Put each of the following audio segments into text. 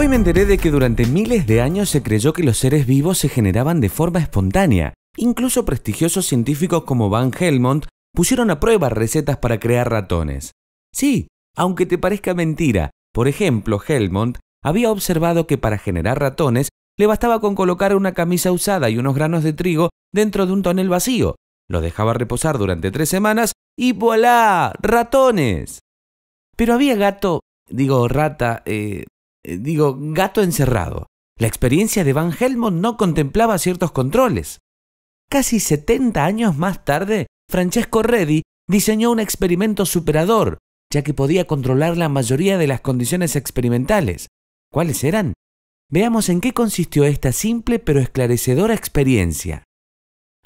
Hoy me enteré de que durante miles de años se creyó que los seres vivos se generaban de forma espontánea. Incluso prestigiosos científicos como Van Helmont pusieron a prueba recetas para crear ratones. Sí, aunque te parezca mentira, por ejemplo, Helmont había observado que para generar ratones le bastaba con colocar una camisa usada y unos granos de trigo dentro de un tonel vacío. Los dejaba reposar durante tres semanas y voilà, ratones. Pero había gato, digo rata, eh, eh, digo, gato encerrado. La experiencia de Van Helmont no contemplaba ciertos controles. Casi 70 años más tarde, Francesco Redi diseñó un experimento superador, ya que podía controlar la mayoría de las condiciones experimentales. ¿Cuáles eran? Veamos en qué consistió esta simple pero esclarecedora experiencia.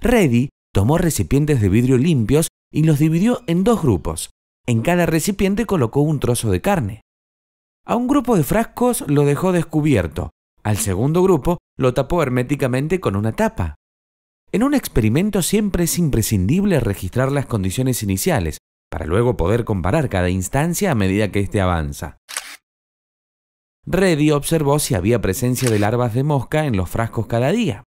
Redi tomó recipientes de vidrio limpios y los dividió en dos grupos. En cada recipiente colocó un trozo de carne. A un grupo de frascos lo dejó descubierto, al segundo grupo lo tapó herméticamente con una tapa. En un experimento siempre es imprescindible registrar las condiciones iniciales, para luego poder comparar cada instancia a medida que éste avanza. Reddy observó si había presencia de larvas de mosca en los frascos cada día.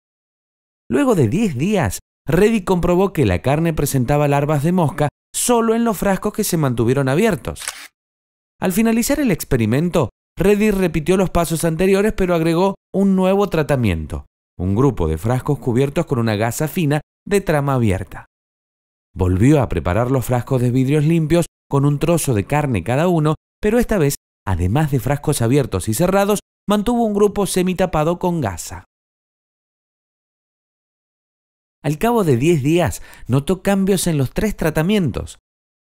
Luego de 10 días, Reddy comprobó que la carne presentaba larvas de mosca solo en los frascos que se mantuvieron abiertos. Al finalizar el experimento, Reddy repitió los pasos anteriores pero agregó un nuevo tratamiento, un grupo de frascos cubiertos con una gasa fina de trama abierta. Volvió a preparar los frascos de vidrios limpios con un trozo de carne cada uno, pero esta vez, además de frascos abiertos y cerrados, mantuvo un grupo semitapado con gasa. Al cabo de 10 días, notó cambios en los tres tratamientos.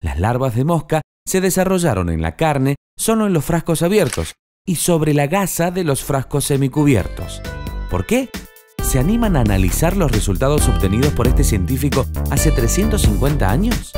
Las larvas de mosca se desarrollaron en la carne solo en los frascos abiertos y sobre la gasa de los frascos semicubiertos. ¿Por qué? ¿Se animan a analizar los resultados obtenidos por este científico hace 350 años?